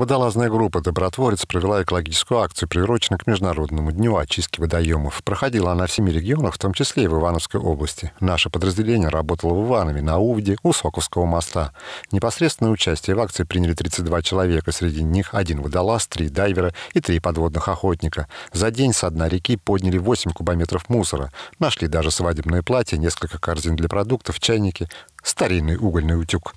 Водолазная группа «Добротворец» провела экологическую акцию, приуроченную к Международному дню очистки водоемов. Проходила она в семи регионах, в том числе и в Ивановской области. Наше подразделение работало в Иванове, на Увде, у Соковского моста. Непосредственное участие в акции приняли 32 человека, среди них один водолаз, три дайвера и три подводных охотника. За день с одной реки подняли 8 кубометров мусора. Нашли даже свадебное платье, несколько корзин для продуктов, чайники, старинный угольный утюг.